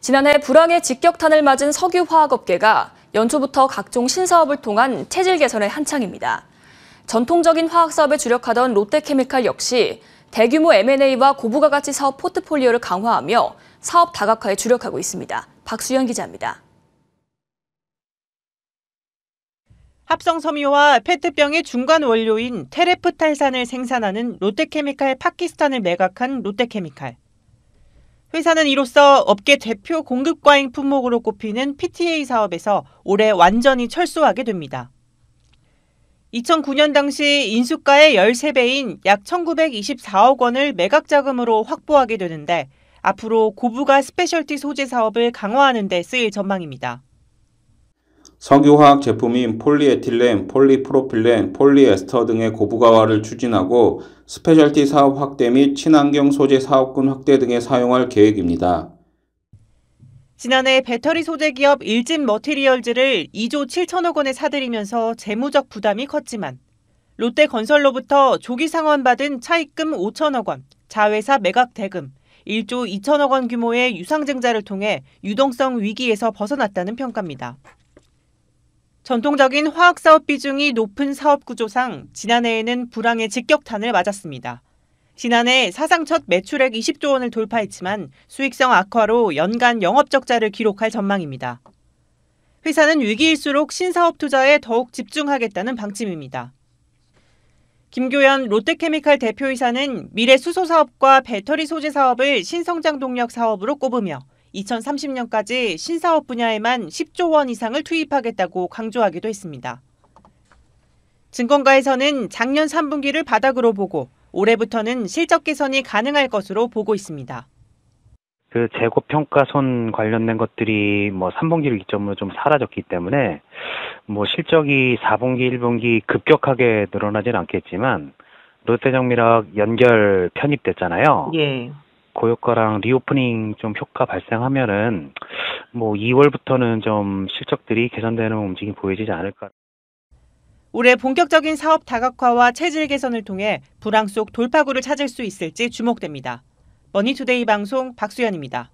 지난해 불황의 직격탄을 맞은 석유화학업계가 연초부터 각종 신사업을 통한 체질 개선에 한창입니다. 전통적인 화학 사업에 주력하던 롯데케미칼 역시 대규모 M&A와 고부가가치 사업 포트폴리오를 강화하며 사업 다각화에 주력하고 있습니다. 박수현 기자입니다. 합성섬유와 페트병의 중간 원료인 테레프탈산을 생산하는 롯데케미칼 파키스탄을 매각한 롯데케미칼. 회사는 이로써 업계 대표 공급 과잉 품목으로 꼽히는 PTA 사업에서 올해 완전히 철수하게 됩니다. 2009년 당시 인수가의 13배인 약 1924억 원을 매각 자금으로 확보하게 되는데 앞으로 고부가 스페셜티 소재 사업을 강화하는 데 쓰일 전망입니다. 석유화학 제품인 폴리에틸렌, 폴리프로필렌, 폴리에스터 등의 고부가화를 추진하고 스페셜티 사업 확대 및 친환경 소재 사업군 확대 등에 사용할 계획입니다. 지난해 배터리 소재 기업 일진 머티리얼즈를 2조 7천억 원에 사들이면서 재무적 부담이 컸지만 롯데건설로부터 조기 상환받은 차입금 5천억 원, 자회사 매각 대금 1조 2천억 원 규모의 유상증자를 통해 유동성 위기에서 벗어났다는 평가입니다. 전통적인 화학 사업 비중이 높은 사업 구조상 지난해에는 불황의 직격탄을 맞았습니다. 지난해 사상 첫 매출액 20조 원을 돌파했지만 수익성 악화로 연간 영업 적자를 기록할 전망입니다. 회사는 위기일수록 신사업 투자에 더욱 집중하겠다는 방침입니다. 김교현 롯데케미칼 대표이사는 미래 수소 사업과 배터리 소재 사업을 신성장 동력 사업으로 꼽으며 2030년까지 신사업 분야에만 10조 원 이상을 투입하겠다고 강조하기도 했습니다. 증권가에서는 작년 3분기를 바닥으로 보고 올해부터는 실적 개선이 가능할 것으로 보고 있습니다. 그 재고 평가손 관련된 것들이 뭐 3분기를 기점으로 좀 사라졌기 때문에 뭐 실적이 4분기, 1분기 급격하게 늘어나진 않겠지만 롯데정밀학 연결 편입됐잖아요. 예. 고효과랑 리오프닝 좀 효과 발생하면은 뭐 2월부터는 좀 실적들이 개선되는 움직임이 보여지지 않을까. 올해 본격적인 사업 다각화와 체질 개선을 통해 불황 속 돌파구를 찾을 수 있을지 주목됩니다. 머니투데이 방송 박수현입니다.